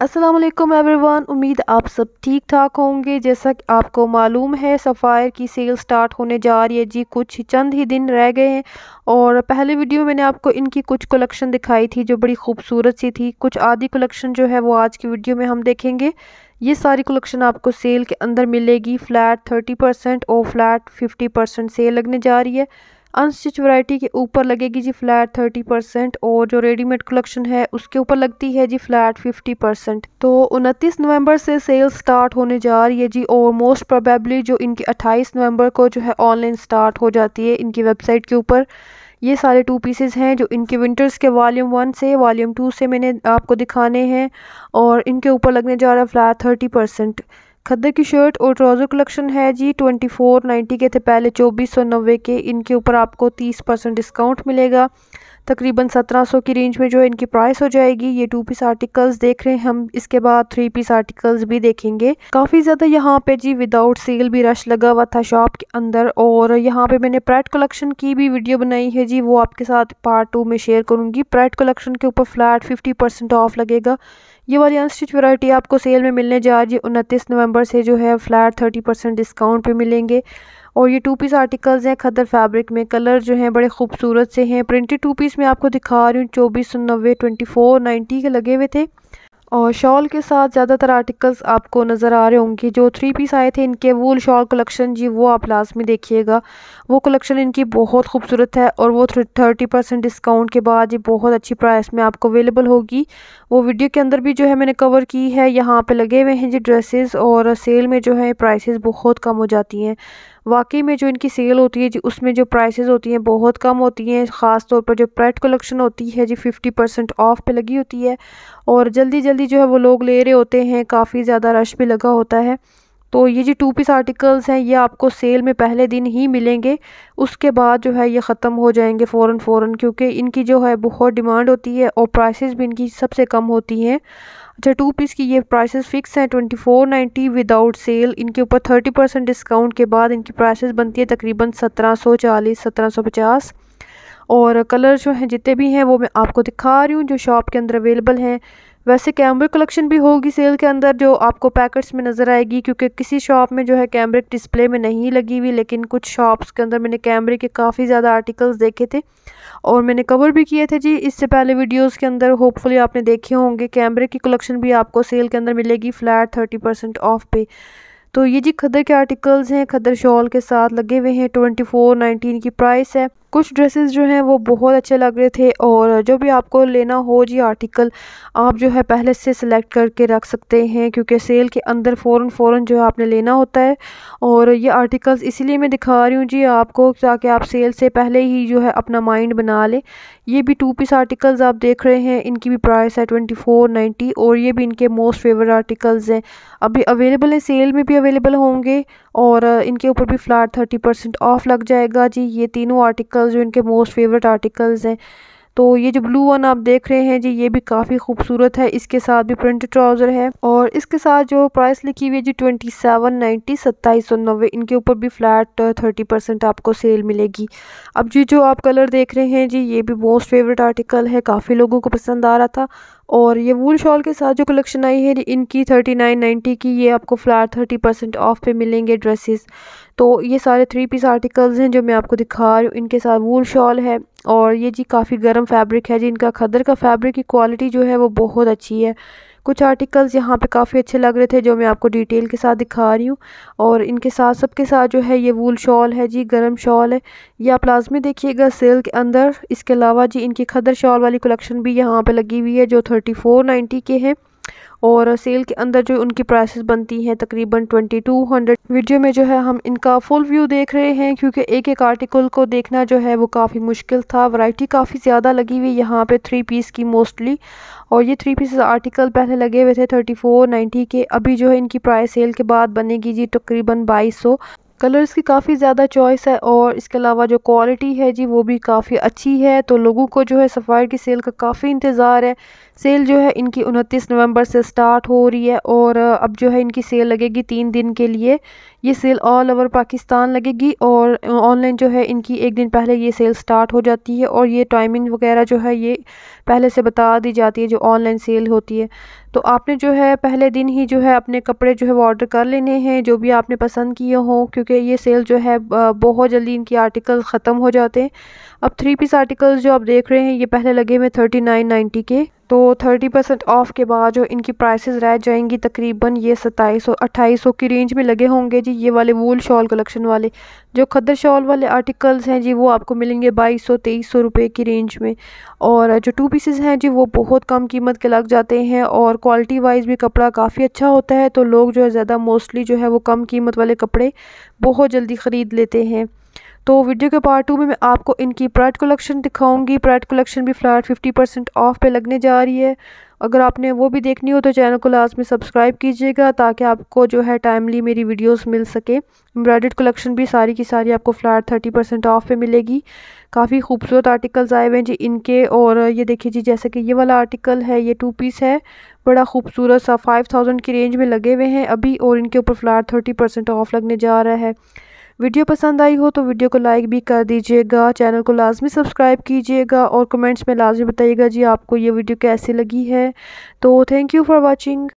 Aslam everyone उम्मीद आप सब ठीक ठाक होंगे जैसा कि आपको मालूम है सफ़ायर की सेल स्टार्ट होने जा रही है जी कुछ चंद ही दिन रह गए हैं और पहले वीडियो मैंने आपको इनकी कुछ कलेक्शन दिखाई थी जो बड़ी खूबसूरत सी थी कुछ आधी कलेक्शन जो है वो आज की वीडियो में हम देखेंगे ये सारी कलेक्शन आपको सेल के अंदर मिलेगी फ़्लैट थर्टी परसेंट और फ्लैट फिफ्टी परसेंट सेल लगने जा रही है अनस्टिच वैरायटी के ऊपर लगेगी जी फ्लैट थर्टी परसेंट और जो रेडीमेड कलेक्शन है उसके ऊपर लगती है जी फ्लैट फिफ्टी परसेंट तो उनतीस नवंबर से सेल स्टार्ट होने जा रही है जी और मोस्ट प्रोबेबली जो इनकी अट्ठाईस नवंबर को जो है ऑनलाइन स्टार्ट हो जाती है इनकी वेबसाइट के ऊपर ये सारे टू पीसेस हैं जो इनके विंटर्स के वॉल्यूम वन से वॉल्यूम टू से मैंने आपको दिखाने हैं और इनके ऊपर लगने जा रहा है फ्लैट थर्टी परसेंट खद्दे की शर्ट और ट्राउज़र कलेक्शन है जी ट्वेंटी फोर नाइन्टी के थे पहले चौबीस सौ नब्बे के इनके ऊपर आपको तीस परसेंट डिस्काउंट मिलेगा तकरीबन सत्रह सौ की रेंज में जो इनकी प्राइस हो जाएगी ये टू पीस आर्टिकल्स देख रहे हैं हम इसके बाद थ्री पीस आर्टिकल्स भी देखेंगे काफ़ी ज़्यादा यहाँ पे जी विदाउट सेल भी रश लगा हुआ था शॉप के अंदर और यहाँ पे मैंने प्रेट कलेक्शन की भी वीडियो बनाई है जी वो आपके साथ पार्ट टू में शेयर करूँगी प्रेट कलेक्शन के ऊपर फ्लैट फिफ्टी ऑफ लगेगा ये वाली अनस्टिच वरायटी आपको सेल में मिलने जा रही है उनतीस नवंबर मेंबर से जो है फ्लैट थर्टी परसेंट डिस्काउंट पे मिलेंगे और ये टू पीस आर्टिकल्स हैं खदर फैब्रिक में कलर जो हैं बड़े खूबसूरत से हैं प्रिंटेड टू पीस में आपको दिखा रही हूँ चौबीस सौ नब्बे ट्वेंटी फोर नाइन्टी के लगे हुए थे और शॉल के साथ ज़्यादातर आर्टिकल्स आपको नज़र आ रहे होंगे जो थ्री पीस आए थे इनके वूल शॉल कलेक्शन जी वो आप लाजमी देखिएगा वो कलेक्शन इनकी बहुत खूबसूरत है और वो थर्टी परसेंट डिस्काउंट के बाद ये बहुत अच्छी प्राइस में आपको अवेलेबल होगी वो वीडियो के अंदर भी जो है मैंने कवर की है यहाँ पर लगे हुए हैं जी ड्रेसेस और सेल में जो है प्राइसेस बहुत कम हो जाती हैं वाकई में जो इनकी सेल होती है जी उसमें जो प्राइसेस होती हैं बहुत कम होती हैं ख़ास तौर पर जो प्रेट कलेक्शन होती है जी फिफ्टी परसेंट ऑफ पे लगी होती है और जल्दी जल्दी जो है वो लोग ले रहे होते हैं काफ़ी ज़्यादा रश भी लगा होता है तो ये जो टू पीस आर्टिकल्स हैं ये आपको सेल में पहले दिन ही मिलेंगे उसके बाद जो है ये ख़त्म हो जाएंगे फ़ौर फ़ौर क्योंकि इनकी जो है बहुत डिमांड होती है और प्राइसेस भी इनकी सबसे कम होती हैं अच्छा टू पीस की ये प्राइसेस फ़िक्स हैं twenty four ninety without sale इनके ऊपर थर्टी परसेंट डिस्काउंट के बाद इनकी प्राइसेस बनती है तकरीबन सत्रह सौ चालीस सत्रह सौ पचास और कलर जो हैं जितने भी हैं वो मैं आपको दिखा रही हूँ जो शॉप के अंदर अवेलेबल हैं वैसे कैमरे कलेक्शन भी होगी सेल के अंदर जो आपको पैकेट्स में नज़र आएगी क्योंकि किसी शॉप में जो है कैमरे डिस्प्ले में नहीं लगी हुई लेकिन कुछ शॉप्स के अंदर मैंने कैमरे के काफ़ी ज़्यादा आर्टिकल्स देखे थे और मैंने कवर भी किए थे जी इससे पहले वीडियोज़ के अंदर होपफुली आपने देखे होंगे कैमरे की कलेक्शन भी आपको सेल के अंदर मिलेगी फ्लैट थर्टी परसेंट ऑफ पे तो ये जी खदर के आर्टिकल्स हैं खदर शॉल के साथ लगे हुए हैं ट्वेंटी फोर नाइनटीन की प्राइस है कुछ ड्रेसेस जो हैं वो बहुत अच्छे लग रहे थे और जो भी आपको लेना हो जी आर्टिकल आप जो है पहले से सिलेक्ट करके रख सकते हैं क्योंकि सेल के अंदर फ़ौर फ़ौर जो है आपने लेना होता है और ये आर्टिकल्स इसीलिए मैं दिखा रही हूँ जी आपको ताकि आप सेल से पहले ही जो है अपना माइंड बना लें ये भी टू पीस आर्टिकल्स आप देख रहे हैं इनकी भी प्राइस है ट्वेंटी फोर नाइन्टी और ये भी इनके मोस्ट फेवर आर्टिकल्स हैं अभी अवेलेबल है सेल में भी अवेलेबल होंगे और इनके ऊपर भी फ़्लैट थर्टी परसेंट ऑफ़ लग जाएगा जी ये तीनों आर्टिकल्स जो इनके मोस्ट फेवरेट आर्टिकल्स हैं तो ये जो ब्लू वन आप देख रहे हैं जी ये भी काफ़ी खूबसूरत है इसके साथ भी प्रिंटेड ट्राउज़र है और इसके साथ जो प्राइस लिखी हुई है जी ट्वेंटी सेवन नाइन्टी सत्ताईस सौ नब्बे इनके ऊपर भी फ्लैट थर्टी परसेंट आपको सेल मिलेगी अब जी जो आप कलर देख रहे हैं जी ये भी मोस्ट फेवरेट आर्टिकल है काफ़ी लोगों को पसंद आ रहा था और ये वूल शॉल के साथ जो कलेक्शन आई है इनकी थर्टी नाइन नाइन्टी की ये आपको फ्लार थर्टी परसेंट ऑफ पे मिलेंगे ड्रेसेस तो ये सारे थ्री पीस आर्टिकल्स हैं जो मैं आपको दिखा रही हूँ इनके साथ वूल शॉल है और ये जी काफ़ी गर्म फैब्रिक है जी इनका खदर का फैब्रिक की क्वालिटी जो है वो बहुत अच्छी है कुछ आर्टिकल्स यहाँ पे काफ़ी अच्छे लग रहे थे जो मैं आपको डिटेल के साथ दिखा रही हूँ और इनके साथ सबके साथ जो है ये वूल शॉल है जी गर्म शॉल है या आप लाजमी देखिएगा सेल के अंदर इसके अलावा जी इनकी खदर शॉल वाली कलेक्शन भी यहाँ पर लगी हुई है जो थर्टी फोर नाइन्टी के हैं और सेल के अंदर जो उनकी प्राइसेस बनती हैं तकरीबन 2200 वीडियो में जो है हम इनका फुल व्यू देख रहे हैं क्योंकि एक एक आर्टिकल को देखना जो है वो काफ़ी मुश्किल था वैरायटी काफ़ी ज़्यादा लगी हुई यहाँ पे थ्री पीस की मोस्टली और ये थ्री पीस आर्टिकल पहले लगे हुए थे थर्टी फोर नाइन्टी के अभी जो है इनकी प्राइस सेल के बाद बनेगी जी तकरीबन बाईस सौ कलर्स की काफ़ी ज़्यादा चॉइस है और इसके अलावा जो क्वालिटी है जी वो भी काफ़ी अच्छी है तो लोगों को जो है सफ़ायर की सेल का काफ़ी इंतज़ार है सेल जो है इनकी उनतीस नवंबर से स्टार्ट हो रही है और अब जो है इनकी सेल लगेगी तीन दिन के लिए ये सेल ऑल ओवर पाकिस्तान लगेगी और ऑनलाइन जो है इनकी एक दिन पहले ये सेल स्टार्ट हो जाती है और ये टाइमिंग वगैरह जो है ये पहले से बता दी जाती है जो ऑनलाइन सेल होती है तो आपने जो है पहले दिन ही जो है अपने कपड़े जो है वो ऑर्डर कर लेने हैं जो भी आपने पसंद किए हों क्योंकि ये सेल जो है बहुत जल्दी इनकी आर्टिकल ख़त्म हो जाते हैं अब थ्री पीस आर्टिकल्स जो आप देख रहे हैं ये पहले लगे हुए थर्टी नाइन नाइन्टी के तो 30 परसेंट ऑफ़ के बाद जो इनकी प्राइसेस रह जाएंगी तकरीबन ये सताईस सौ अट्ठाईस सौ की रेंज में लगे होंगे जी ये वाले वूल शॉल कलेक्शन वाले जो खदर शॉल वाले आर्टिकल्स हैं जी वो आपको मिलेंगे बाईस सौ तेईस सौ रुपये की रेंज में और जो टू पीसेज़ हैं जी वो बहुत कम कीमत के लग जाते हैं और क्वालिटी वाइज भी कपड़ा काफ़ी अच्छा होता है तो लोग जो है ज़्यादा मोस्टली जो है वो कम कीमत वाले कपड़े बहुत जल्दी ख़रीद लेते हैं तो वीडियो के पार्ट टू में मैं आपको इनकी प्राइड कलेक्शन दिखाऊंगी प्राइड कलेक्शन भी फ्लैट फिफ्टी परसेंट ऑफ पे लगने जा रही है अगर आपने वो भी देखनी हो तो चैनल को लास्ट में सब्सक्राइब कीजिएगा ताकि आपको जो है टाइमली मेरी वीडियोस मिल सके एम्ब्रॉयड कलेक्शन भी सारी की सारी आपको फ्लैट थर्टी परसेंट ऑफ पे मिलेगी काफ़ी खूबसूरत आर्टिकल्स आए हुए हैं जी इनके और ये देखिए जी जैसे कि ये वाला आर्टिकल है ये टू पीस है बड़ा खूबसूरत सा फाइव थाउजेंड की रेंज में लगे हुए हैं अभी और इनके ऊपर फ्लैट थर्टी परसेंट ऑफ लगने जा रहा है वीडियो पसंद आई हो तो वीडियो को लाइक भी कर दीजिएगा चैनल को लाजमी सब्सक्राइब कीजिएगा और कमेंट्स में लाजमी बताइएगा जी आपको ये वीडियो कैसी लगी है तो थैंक यू फॉर वॉचिंग